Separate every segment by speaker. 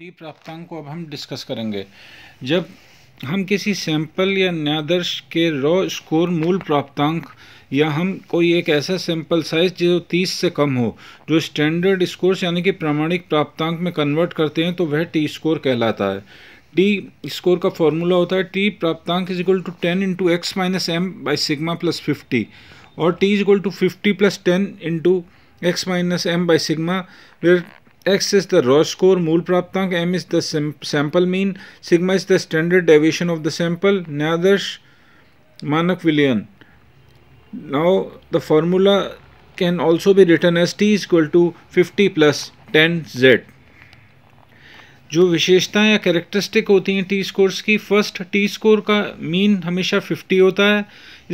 Speaker 1: T प्राप्तांक को अब हम डिस्कस करेंगे जब हम किसी सैंपल या न्यादर्श के रॉ स्कोर मूल प्राप्तांक या हम कोई एक ऐसा सैंपल साइज जो 30 से कम हो जो स्टैंडर्ड स्कोर यानी कि प्रामाणिक प्राप्तांक में कन्वर्ट करते हैं तो वह टी स्कोर कहलाता है टी स्कोर का फॉर्मूला होता है टी प्राप्तांक is equal to ten into X minus M by sigma plus fifty और T is equal to fifty plus ten into X minus M by sigma X is the raw score, Mool Praptank, M is the sample mean, sigma is the standard deviation of the sample, Nadersh, Manak Villian. Now the formula can also be written as t is equal to 50 plus 10 z. जो विशेषताएं या characteristic होती हैं T scores की first T score का mean हमेशा 50 होता है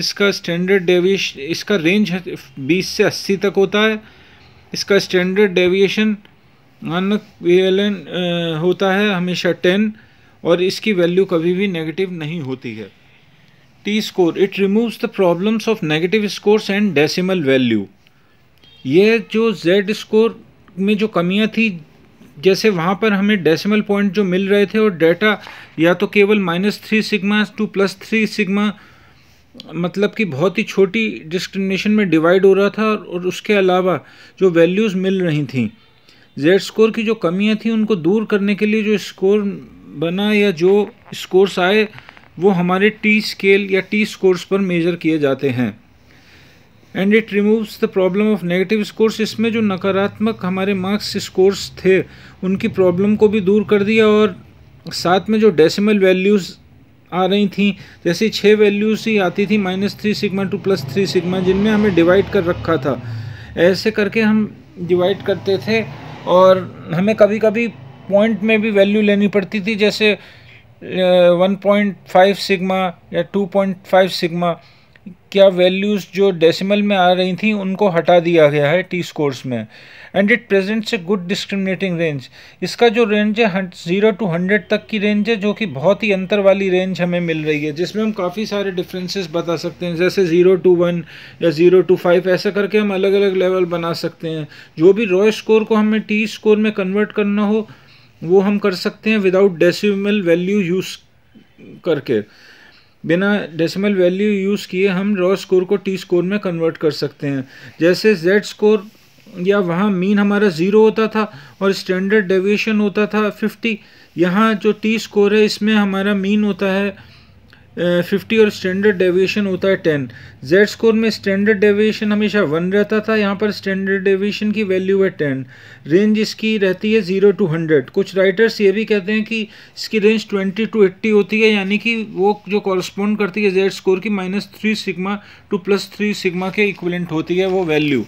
Speaker 1: इसका स्टैंडर्ड डेविएशन इसका रेंज 20 से 80 तक होता है इसका स्टैंडर्ड डेविएशन वन होता है हमेशा टेन और इसकी वैल्यू कभी भी नेगेटिव नहीं होती है T score it removes the problems of negative scores and decimal value यह जो जेड स्कोर में जो कमियां थी जैसे वहाँ पर हमें डेसिमल पॉइंट जो मिल रहे थे और डेटा या तो केवल minus three sigma to plus three sigma मतलब कि बहुत ही छोटी डिस्क्रिमिनेशन में डिवाइड हो रहा था और उसके अलावा जो वैल्यूज़ मिल रही थी जेड स्कोर की जो कमियां थी उनको दूर करने के लिए जो स्कोर बना या जो स्कोर्स आए वो हमारे टी स्केल या टी स्कोर्स पर मेजर किए जाते हैं and it removes the problem of negative scores इसमें जो नकारात्मक हमारे मार्क्स स्कोर्स थे उनकी प्रॉब्लम को भी दूर कर दिया और साथ में जो डेसिमल वैल्यूज़ आ रही थी जैसे छः वैल्यूज़ ही आती थी minus three sigma to plus three sigma जिनमें हमें डिवाइड कर रखा था ऐसे करके हम डिवाइड करते थे और हमें कभी कभी पॉइंट में भी वैल्यू लेनी पड़ती थी जैसे 1.5 सिग्मा या 2.5 सिग्मा क्या वैल्यूज़ जो डेसिमल में आ रही थी उनको हटा दिया गया है टी स्कोर्स में and it presents a good discriminating range इसका जो रेंज है ज़ीरो टू हंड्रेड तक की रेंज है जो कि बहुत ही अंतर वाली रेंज हमें मिल रही है जिसमें हम काफ़ी सारे डिफरेंसेस बता सकते हैं जैसे ज़ीरो टू वन या ज़ीरो टू फाइव ऐसे करके हम अलग अलग लेवल बना सकते हैं जो भी रॉय स्कोर को हमें टी स्कोर में कन्वर्ट करना हो वो हम कर सकते हैं विदाउट डेसिमल वैल्यू यूज़ करके बिना डेसिमल वैल्यू यूज़ किए हम रॉ स्कोर को टी स्कोर में कन्वर्ट कर सकते हैं जैसे जेड स्कोर या वहाँ मीन हमारा ज़ीरो होता था और स्टैंडर्ड डेविएशन होता था फिफ्टी यहाँ जो टी स्कोर है इसमें हमारा मीन होता है फिफ्टी और स्टैंडर्ड डेविएशन होता है टेन जेड स्कोर में स्टैंडर्ड डेविएशन हमेशा वन रहता था यहाँ पर स्टैंडर्ड डेविएशन की वैल्यू है टेन रेंज इसकी रहती है ज़ीरो टू हंड्रेड कुछ राइटर्स ये भी कहते हैं कि इसकी रेंज ट्वेंटी टू एट्टी होती है यानी कि वो जो कॉरस्पॉन्ड करती है जेड स्कोर की minus three sigma to plus three sigma के इक्वलेंट होती है वो वैल्यू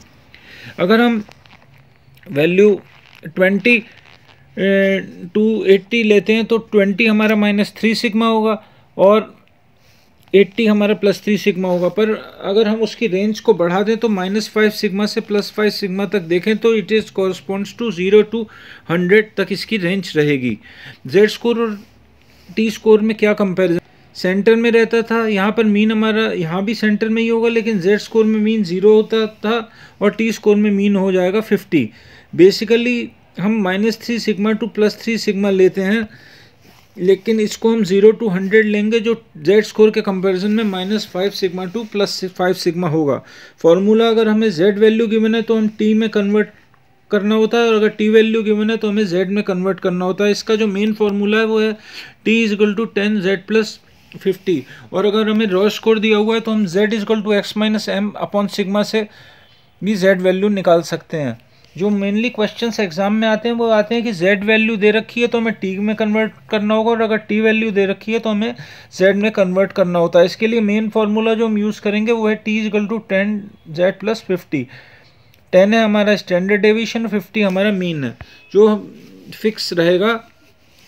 Speaker 1: अगर हम वैल्यू ट्वेंटी टू एट्टी लेते हैं तो ट्वेंटी हमारा माइनस थ्री सिगमा होगा और एट्टी हमारा प्लस थ्री सिग्मा होगा पर अगर हम उसकी रेंज को बढ़ा दें तो माइनस फाइव सिग्मा से प्लस फाइव सिग्मा तक देखें तो it is corresponds to zero to hundred तक इसकी रेंज रहेगी जेड स्कोर और टी स्कोर में क्या कंपैरिजन सेंटर में रहता था यहाँ पर मीन हमारा यहाँ भी सेंटर में ही होगा लेकिन जेड स्कोर में मीन ज़ीरो होता था और टी स्कोर में मीन हो जाएगा फिफ्टी बेसिकली हम minus three sigma to plus three sigma लेते हैं लेकिन इसको हम जीरो टू हंड्रेड लेंगे जो जेड स्कोर के कंपैरिजन में minus five sigma to plus five sigma होगा फॉर्मूला अगर हमें जेड वैल्यू गिवन है तो हम टी में कन्वर्ट करना होता है और अगर टी वैल्यू गिवन है तो हमें जेड में कन्वर्ट करना होता है इसका जो मेन फॉर्मूला है वो है T is equal to ten Z plus fifty और अगर हमें रॉ स्कोर दिया हुआ है तो हम Z is equal to X minus M upon sigma से भी जेड वैल्यू निकाल सकते हैं जो मेनली क्वेश्चन एग्जाम में आते हैं वो आते हैं कि जेड वैल्यू दे रखी है तो हमें टी में कन्वर्ट करना होगा और अगर टी वैल्यू दे रखी है तो हमें जेड में कन्वर्ट करना होता है इसके लिए मेन फार्मूला जो हम यूज़ करेंगे वो है T is equal to ten Z plus fifty ten है हमारा स्टैंडर्ड डेविशन फिफ्टी हमारा मीन है जो फिक्स रहेगा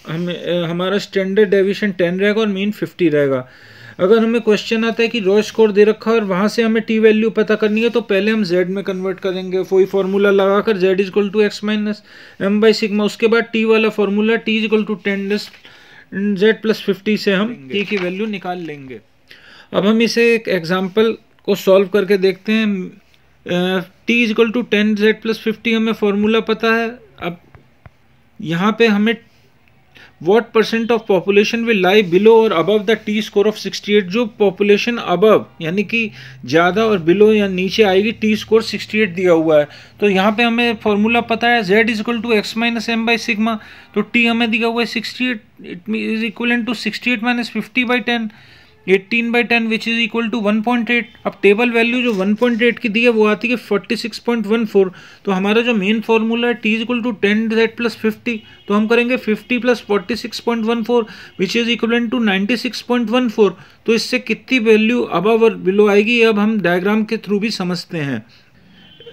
Speaker 1: हम हमारा स्टैंडर्ड डेविशन टेन रहेगा और मीन फिफ्टी रहेगा अगर हमें क्वेश्चन आता है कि रो स्कोर दे रखा है और वहाँ से हमें टी वैल्यू पता करनी है तो पहले हम जेड में कन्वर्ट करेंगे वही फॉर्मूला लगाकर Z is to X minus M by sigma उसके बाद टी वाला formula T is to ten Z plus fifty से हम टी की वैल्यू निकाल लेंगे अब हम इसे एक एग्जाम्पल को सॉल्व करके देखते हैं T is to ten Z plus fifty हमें फॉर्मूला पता है अब यहाँ पे हमें what percent of population will lie below और above the T score of 68 जो पॉपुलेशन above यानी कि ज़्यादा और बिलो या नीचे आएगी टी स्कोर 68 दिया हुआ है तो यहाँ पे हमें फॉर्मूला पता है z is equal to X minus M by sigma तो t हमें दिया हुआ है 68 it is equal to 68 minus fifty by ten eighteen by ten which is equal to one point eight अब टेबल वैल्यू जो one point eight की दी है वो आती है forty six point one four तो हमारा जो मेन फार्मूला है T is equal to ten Z plus fifty तो हम करेंगे fifty plus forty six point one four which is equal to ninety six point one four तो इससे कितनी वैल्यू अब और बिलो आएगी अब हम डायग्राम के थ्रू भी समझते हैं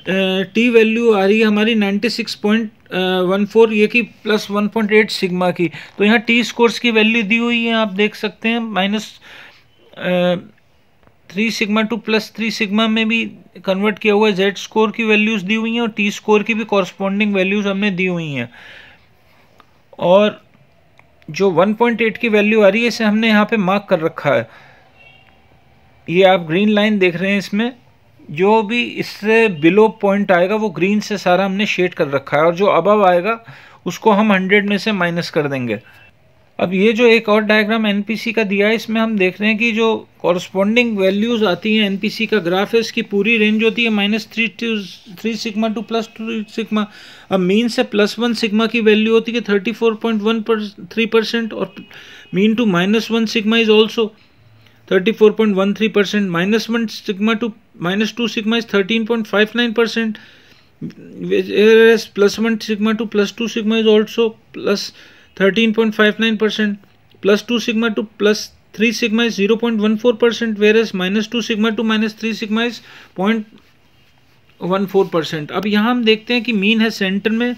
Speaker 1: टी वैल्यू आ रही है हमारी ninety six point one four ये की plus one point eight sigma की तो यहाँ टी स्कोर्स की वैल्यू दी हुई है आप देख सकते हैं minus three sigma to plus three sigma में भी कन्वर्ट किया हुआ है जेड स्कोर की वैल्यूज़ दी हुई हैं और टी स्कोर की भी कॉरस्पॉन्डिंग वैल्यूज़ हमने दी हुई हैं और जो 1.8 की वैल्यू आ रही है इसे हमने यहाँ पे मार्क कर रखा है ये आप ग्रीन लाइन देख रहे हैं इसमें जो भी इससे बिलो पॉइंट आएगा वो ग्रीन से सारा हमने शेड कर रखा है और जो अबव आएगा उसको हम हंड्रेड में से माइनस कर देंगे अब ये जो एक और डायग्राम एनपीसी का दिया है इसमें हम देख रहे हैं कि जो कॉरस्पॉन्डिंग वैल्यूज आती हैं एनपीसी का ग्राफ है इसकी पूरी रेंज होती है minus three to three sigma to plus two sigma अब मीन से प्लस वन सिग्मा की वैल्यू होती है थर्टी फोर पॉइंट वन पर थ्री परसेंट और mean to minus one sigma is also thirty four point one three percent minus one sigma to minus two sigma is thirteen point five nine percent plus one sigma to plus two sigma is also plus 13.59 percent plus 2 sigma to plus 3 sigma is 0.14 percent whereas minus 2 sigma to minus 3 sigma is 0.14 percent अब यहाँ हम देखते हैं कि mean है centre में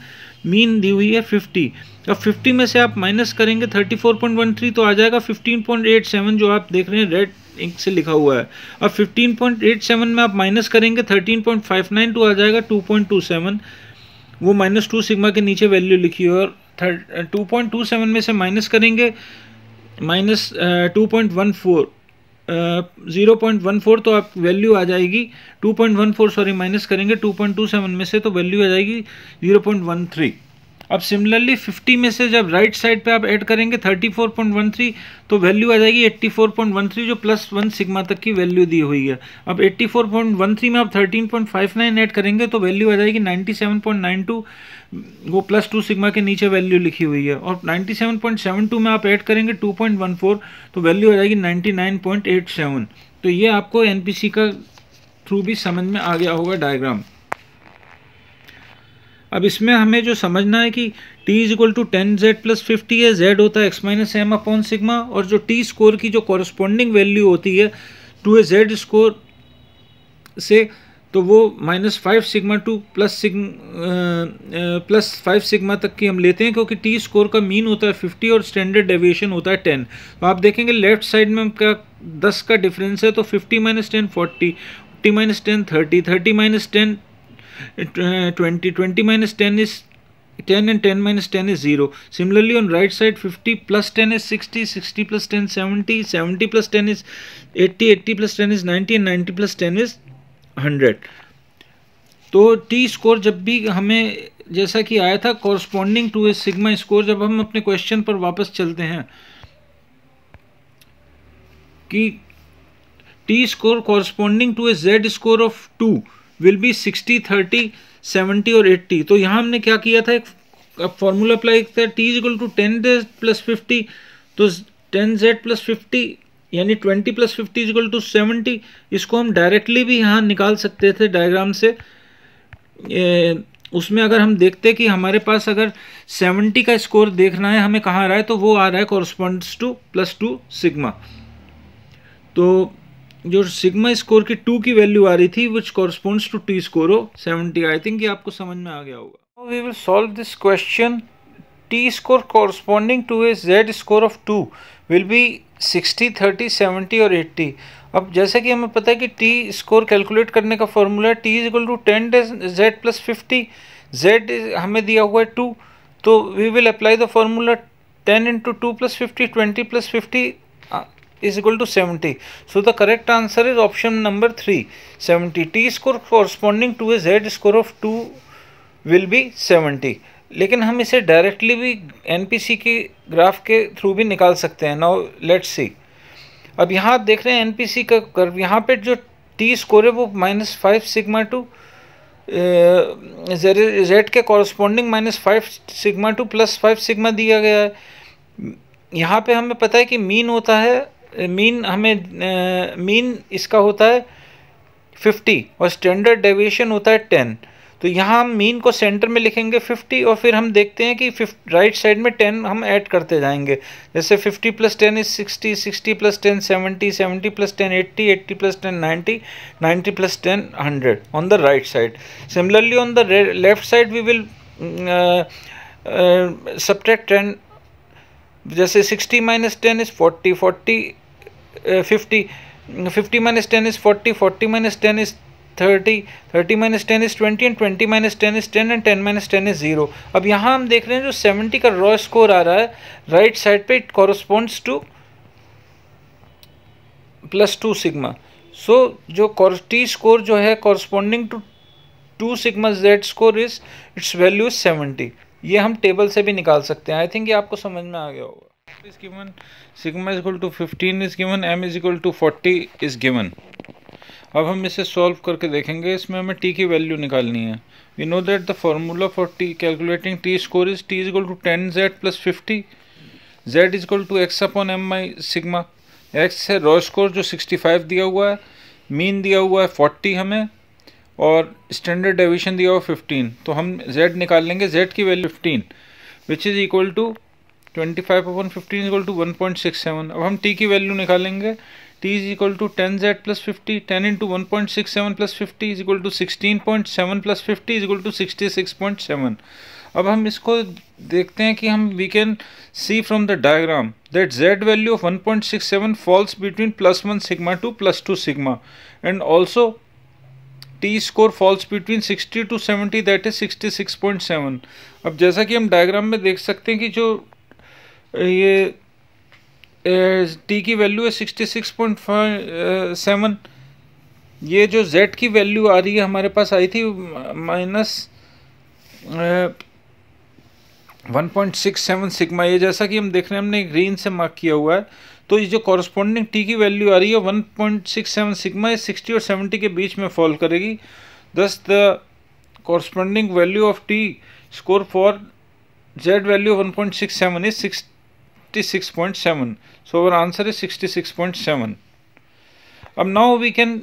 Speaker 1: mean the हुई है 50 अब 50 में से आप माइनस करेंगे 34.13 तो आ जाएगा 15.87 जो आप देख रहे हैं रेड इंक से लिखा हुआ है अब 15.87 में आप माइनस करेंगे 13.59 तो आ जाएगा 2.27 वो माइनस टू सिग्मा के नीचे वैल्यू लिखी है और third two point two seven में से माइनस करेंगे minus two point one four zero point one four तो आप वैल्यू आ जाएगी two point one four sorry minus करेंगे टू पॉइंट टू सेवन में से तो वैल्यू आ जाएगी ज़ीरो पॉइंट वन थ्री अब सिमिलरली 50 में से जब राइट साइड पे आप ऐड करेंगे 34.13 तो वैल्यू आ जाएगी 84.13 जो प्लस वन सिग्मा तक की वैल्यू दी हुई है अब 84.13 में आप 13.59 ऐड करेंगे तो वैल्यू आ जाएगी 97.92 वो प्लस टू सिग्मा के नीचे वैल्यू लिखी हुई है और 97.72 में आप ऐड करेंगे 2.14 तो वैल्यू आ जाएगी 99.87 तो ये आपको एन का थ्रू भी समझ में आ गया होगा डायग्राम अब इसमें हमें जो समझना है कि t is equal to ten Z plus fifty है z होता है x minus M upon sigma और जो t स्कोर की जो कॉरस्पॉन्डिंग वैल्यू होती है टू ए जेड स्कोर से तो वो minus five sigma to plus plus five sigma तक की हम लेते हैं क्योंकि टी स्कोर का मीन होता है फिफ्टी और स्टैंडर्ड डेविएशन होता है टेन तो आप देखेंगे लेफ्ट साइड में क्या दस का डिफरेंस है तो fifty minus ten forty fifty minus ten thirty thirty minus ten 20 20 uh, minus 10 is 10 and 10 minus 10 is 0 similarly on right side 50 plus 10 is 60 60 plus 10 70 70 plus 10 is 80 80 plus 10 is 90 and 90 plus 10 is 100 तो T score जब भी हमें जैसा कि आया था corresponding to a sigma score जब हम अपने क्वेश्चन पर वापस चलते हैं कि T score corresponding to a Z score of two will be sixty thirty seventy और एट्टी तो यहाँ हमने क्या किया था एक फॉर्मूला अप्लाई किया था T is equal to ten Z plus fifty तो टेन जेड प्लस फिफ्टी यानी twenty plus fifty equal to seventy इसको हम डायरेक्टली भी यहाँ निकाल सकते थे डायग्राम से ए, उसमें अगर हम देखते कि हमारे पास अगर सेवेंटी का स्कोर देखना है हमें कहाँ आ रहा है तो वो आ रहा है corresponds to plus two sigma तो जो सिग्मा स्कोर की टू की वैल्यू आ रही थी which corresponds to T score हो सेवेंटी आई थिंक ये आपको समझ में आ गया होगा we will solve this question T score corresponding to a Z score of two will be sixty thirty seventy और एट्टी अब जैसे कि हमें पता है कि टी स्कोर कैलकुलेट करने का फॉर्मूला है T is equal to ten Z plus fifty Z हमें दिया हुआ है टू तो we will apply the formula ten into two plus fifty twenty plus fifty is equal to 70. So the correct answer is option number three 70. T score corresponding to a Z score of two will be seventy लेकिन हम इसे directly भी N P सी के graph के through भी निकाल सकते हैं नाउ लेट्स सी अब यहाँ देख रहे हैं एन पी सी का कर्व यहाँ पर जो टी स्कोर है वो minus five sigma to Z के corresponding minus five sigma to plus five sigma दिया गया है यहाँ पे हमें पता है कि मीन होता है मीन हमें मीन इसका होता है फिफ्टी और स्टैंडर्ड डेविएशन होता है टेन तो यहाँ हम मीन को सेंटर में लिखेंगे फिफ्टी और फिर हम देखते हैं कि राइट साइड में टेन हम ऐड करते जाएंगे जैसे fifty plus ten is sixty sixty plus ten seventy seventy plus ten eighty eighty plus ten ninety ninety plus ten hundred on the right side similarly on the left side we will subtract ten जैसे sixty minus ten is forty forty fifty fifty minus ten is forty forty minus ten is thirty thirty minus ten is twenty and twenty minus ten is ten and ten minus ten is zero अब यहाँ हम देख रहे हैं जो seventy का raw score आ रहा है राइट साइड पे it corresponds to plus two sigma so जो टी स्कोर जो है corresponding to two sigma Z score is its value is seventy ये हम टेबल से भी निकाल सकते हैं आई थिंक ये आपको समझ में आ गया होगा is given sigma is equal to fifteen is given M is equal to forty is given अब हम इसे सॉल्व करके देखेंगे इसमें हमें टी की वैल्यू निकालनी है we know that the formula for T calculating T score is T is equal to ten Z plus fifty Z is equal to X upon M I sigma X है raw score जो sixty five दिया हुआ है mean दिया हुआ है forty हमें और स्टैंडर्ड डेविशन दिया हुआ फिफ्टीन तो हम जेड निकाल लेंगे जेड की value fifteen which is equal to twenty five upon fifteen equal to one point six seven अब हम टी की वैल्यू निकालेंगे T is equal to ten Z plus fifty ten into one point six seven plus fifty is equal to sixteen point seven plus fifty is equal to sixty six point seven अब हम इसको देखते हैं कि हम we can see from the diagram that Z value of one point six seven falls between plus one sigma to plus two sigma and also T score falls between 60 to 70 that is 66.7 अब जैसा कि हम diagram में देख सकते हैं कि जो ये टी की वैल्यू है 66.7 ये जो जेड की वैल्यू आ रही है हमारे पास आई थी minus one point six seven sigma ये जैसा कि हम देख रहे हैं हमने ग्रीन से मार्क किया हुआ है तो ये जो कॉरस्पॉन्डिंग टी की वैल्यू आ रही है one point six seven sigma ये सिक्सटी और सेवेंटी के बीच में फॉल करेगी thus the corresponding value of T score for Z value one point six seven is sixty six point seven so our answer is sixty six point seven अब now we can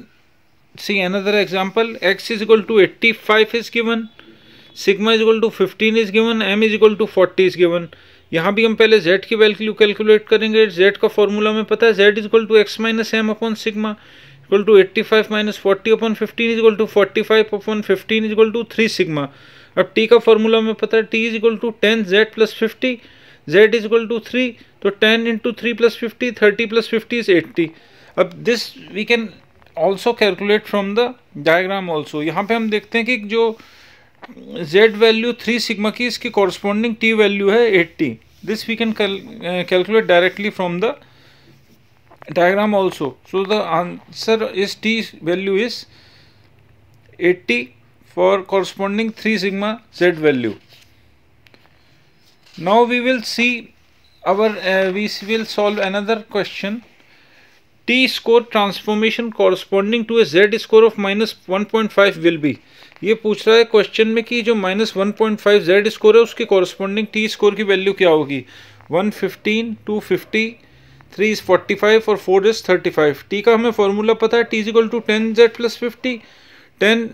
Speaker 1: another example X is equal to eighty five is given sigma is equal to fifteen is given M is equal to forty is given यहाँ भी हम पहले z की value calculate करेंगे z का formula में पता है z is equal to X minus M upon sigma equal to eighty five minus forty upon fifteen is equal to forty five upon fifteen is equal to three sigma अब t का formula में पता है t is equal to ten Z plus fifty Z is equal to three तो ten into three plus fifty thirty plus fifty is eighty अब this we can also calculate from the diagram also यहाँ पे हम देखते हैं कि जो Z value three sigma की इसकी कॉरस्पॉन्डिंग टी वैल्यू है eighty this we can calculate directly from the diagram also so the answer is T value is eighty for corresponding three sigma Z value now we will see our we will solve another question T score transformation corresponding to a Z score of minus one point five will be ये पूछ रहा है question में कि जो minus one point five Z score है उसके corresponding T score की वैल्यू क्या होगी one fifteen two fifty three is forty five और four is thirty five T का हमें फॉर्मूला पता है T is equal to ten Z plus fifty ten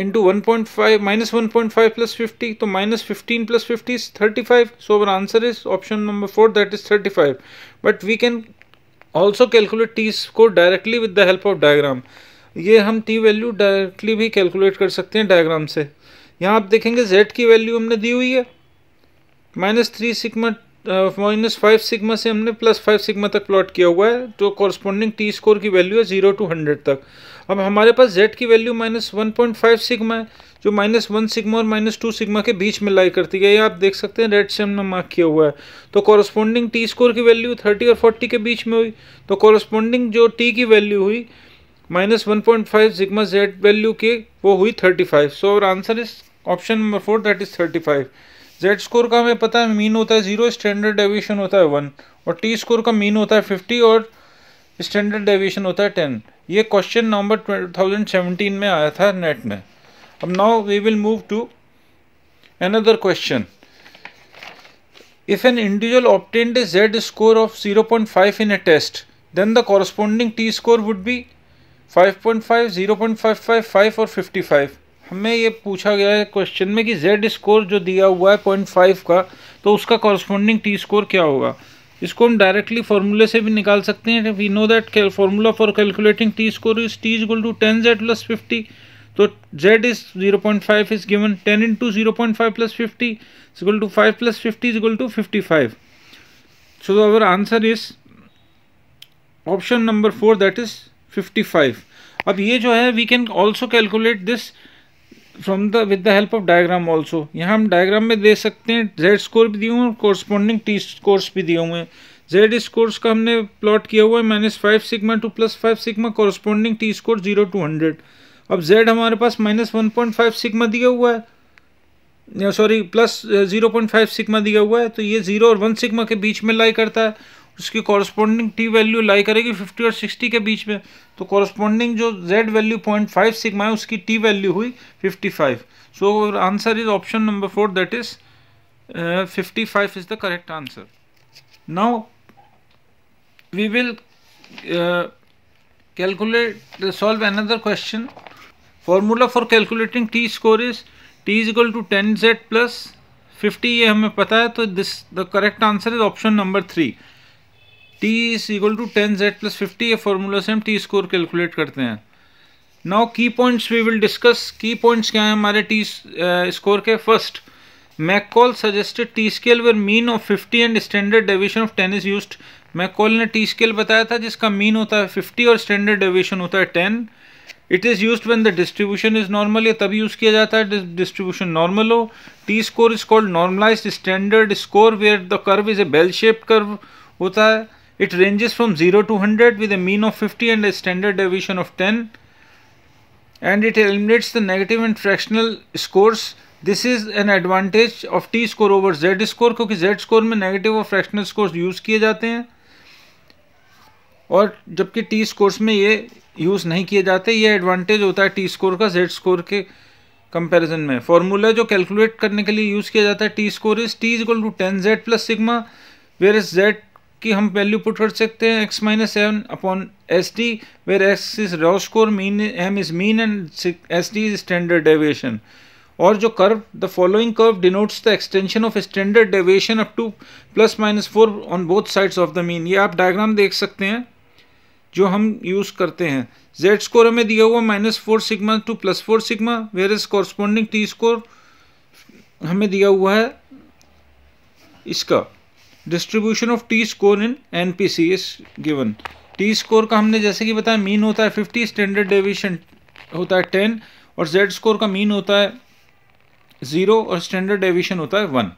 Speaker 1: into one point five minus one point five plus fifty तो minus fifteen plus fifty is thirty five so our answer is option number four that is thirty five but we can also calculate T score directly with the help of diagram ये हम T value directly भी calculate कर सकते हैं diagram से यहाँ आप देखेंगे जेड की वैल्यू हमने दी हुई है minus three sigma minus five sigma से हमने प्लस फाइव सिकमा तक प्लॉट किया हुआ है तो कॉरस्पॉन्डिंग टी स्कोर की वैल्यू है जीरो टू हंड्रेड तक अब हमारे पास जेड की value minus one point five sigma है जो माइनस वन सिकमा और माइनस टू सिकमा के बीच में लाई करती है ये आप देख सकते हैं रेड से हमने मार्क किया हुआ है तो कॉरस्पॉन्डिंग टी स्कोर की वैल्यू थर्टी और फोर्टी के बीच में हुई तो कॉरस्पॉन्डिंग जो टी की वैल्यू हुई minus one point five sigma Z value के वो हुई थर्टी फाइव सो और answer is option number four that is thirty five Z score का हमें पता है मीन होता है जीरो स्टैंडर्ड डेविएशन होता है वन और टी स्कोर का मीन होता है फिफ्टी और स्टैंडर्ड डेविएशन होता है टेन ये क्वेश्चन नंबर टू में आया था नेट में अब now we will move to question if an individual obtained Z score of zero point five in a test then the corresponding T score would be 5.5, 0.55, और 55 हमें ये पूछा गया है क्वेश्चन में कि जेड स्कोर जो दिया हुआ है पॉइंट फाइव का तो उसका कॉरस्पॉन्डिंग टी स्कोर क्या होगा इसको हम डायरेक्टली फॉर्मूले से भी निकाल सकते हैं we know that formula for calculating T score is T is to ten Z plus fifty तो Z is zero point five is given ten into zero point five plus fifty equal to five plus fifty equal to fifty five so our answer is option number four that is 55 अब ये जो है we can also calculate this from the with the help of diagram also यहाँ हम diagram में दे सकते हैं Z score भी दिए हुए हैं कॉरस्पॉन्डिंग टी स्कोर्स भी दिए हुए हैं जेड स्कोर्स का हमने प्लॉट किया हुआ है minus five sigma to plus five sigma corresponding T score zero to hundred अब जेड हमारे पास minus one point five sigma दिया हुआ है sorry plus zero point five sigma दिया हुआ है तो ये जीरो और वन सिकमा के बीच में लाई करता है उसकी कॉरस्पॉन्डिंग टी वैल्यू लाई करेगी 50 और 60 के बीच में तो कॉरस्पॉन्डिंग जो जेड वैल्यू 0.5 सिग्मा है उसकी टी वैल्यू हुई 55 so answer is option number four that is 55 is the correct answer now we will calculate solve another question formula for calculating T score is T is equal to ten Z plus fifty ये हमें पता है तो this the correct answer is option number three T is equal to ten Z plus fifty ये formula से हम T score calculate करते हैं नाउ की पॉइंट्स वी विल डिस्कस की पॉइंट्स क्या हैं हमारे टी स्कोर के first McCall suggested T scale where mean of fifty and standard deviation of ten is use McCall ने टी स्केल बताया था जिसका मीन होता है फिफ्टी और स्टैंडर्ड डेविएशन होता है ten it is use when the distribution is normal या तभी यूज़ किया जाता है डिस्ट्रीब्यूशन नॉर्मल हो T score is called normalize standard score where the curve is a bell shape curve होता है It ranges from 0 to 100 with a mean of 50 and a standard deviation of 10 and it eliminates the negative and fractional scores. This is an advantage of t score over z score क्योंकि z score में negative और fractional scores use किए जाते हैं और जबकि T scores में ये यूज़ नहीं किए जाते ये एडवांटेज होता है टी स्कोर का जेड स्कोर के कंपैरिजन में फॉर्मूला जो कैलकुलेट करने के लिए यूज़ किया जाता है T score is T is equal to ten Z plus sigma where is Z कि हम वैल्यू पुट कर सकते हैं X minus seven upon S T where X is raw score mean M is mean and S T is standard deviation और जो curve the following curve denotes the extension of standard deviation up to plus minus four on both sides of the mean ये आप diagram देख सकते हैं जो हम use करते हैं जेड स्कोर हमें दिया हुआ minus four sigma to plus four sigma where is corresponding T score हमें दिया हुआ है इसका distribution of T score in N P C is given T score का हमने जैसे कि बताया मीन होता है फिफ्टी स्टैंडर्ड डेविएशन होता है टेन और जेड स्कोर का मीन होता है ज़ीरो और स्टैंडर्ड डेविएशन होता है वन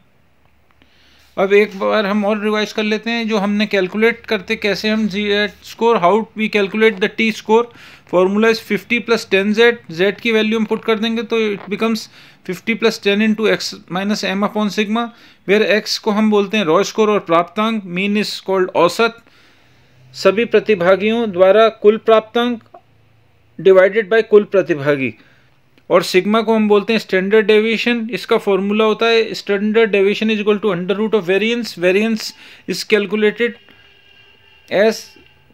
Speaker 1: अब एक बार हम और रिवाइज कर लेते हैं जो हमने कैलकुलेट करते कैसे हम जी एट score how we calculate the T score formula is 50 plus ten Z Z की वैल्यू हम पुट कर देंगे तो it becomes 50 plus ten into X minus M upon sigma where X को हम बोलते हैं रॉ स्कोर और प्राप्तांक मीन इज कॉल्ड औसत सभी प्रतिभागियों द्वारा कुल प्राप्तांक डिवाइडेड बाय कुल प्रतिभागी और सिग्मा को हम बोलते हैं स्टैंडर्ड डेविएशन इसका फॉर्मूला होता है standard deviation is equal to under root of variance variance is calculated as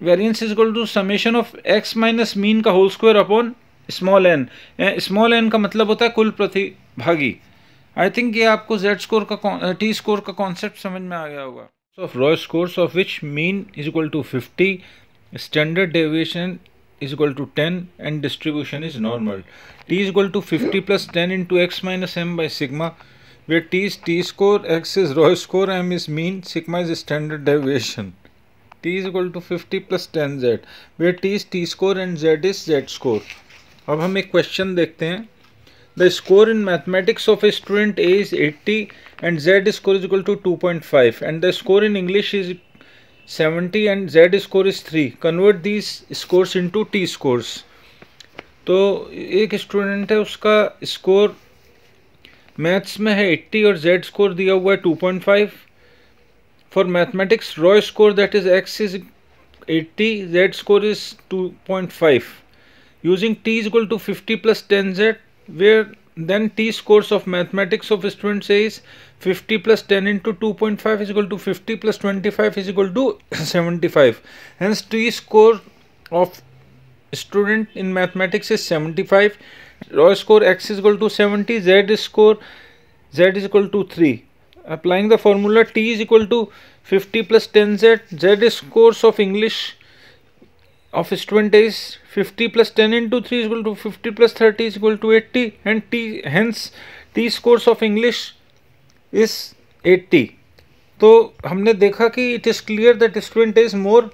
Speaker 1: variance is equal to summation of X minus mean का whole square upon small N small N का मतलब होता है कुल प्रतिभागी आई थिंक ये आपको जेड स्कोर का टी स्कोर eh, का कॉन्सेप्ट समझ में आ गया होगा of raw scores of which mean is equal to fifty standard deviation is equal to 10 and distribution is normal. t is equal to 50 plus 10 into x minus m by sigma where t is t score, x is rho score, m is mean, sigma is standard deviation. t is equal to 50 plus 10 z where t is t score and z is z score. अब हम एक question देखते हैं the score in mathematics of a student A is 80 and z score is equal to 2.5 and the score in English is seventy and Z score is three convert these scores into T scores तो एक student है उसका score maths में है eighty और Z score दिया हुआ है two point five for mathematics raw score that is X is eighty Z score is two point five using T is equal to 50 plus ten Z where then t scores of mathematics of student is 50 plus 10 into 2.5 is equal to 50 plus 25 is equal to 75 hence t score of student in mathematics is 75 raw score x is equal to 70 z score z is equal to 3 applying the formula t is equal to 50 plus 10z z score of english of student is 50 plus ten into three equal to fifty plus thirty equal to eighty and T t T t of English is is 80 तो हमने देखा कि it is clear that student is more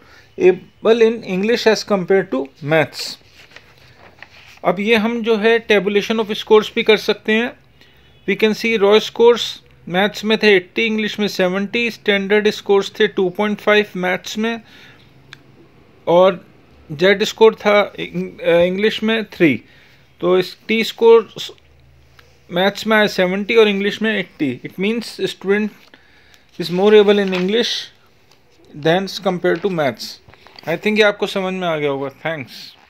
Speaker 1: able in English as compare to maths अब ये हम जो है tabulation of scores भी कर सकते हैं we can see raw scores maths में थे 80 इंग्लिश में 70 स्टैंडर्ड स्कोर्स थे 2.5 मैथ्स में और जेड स्कोर था इंग्लिश uh, में थ्री तो इस टी स्कोर मैथ्स में सेवेंटी और इंग्लिश में eighty it means student is more able in English than compare to maths I think ये आपको समझ में आ गया होगा थैंक्स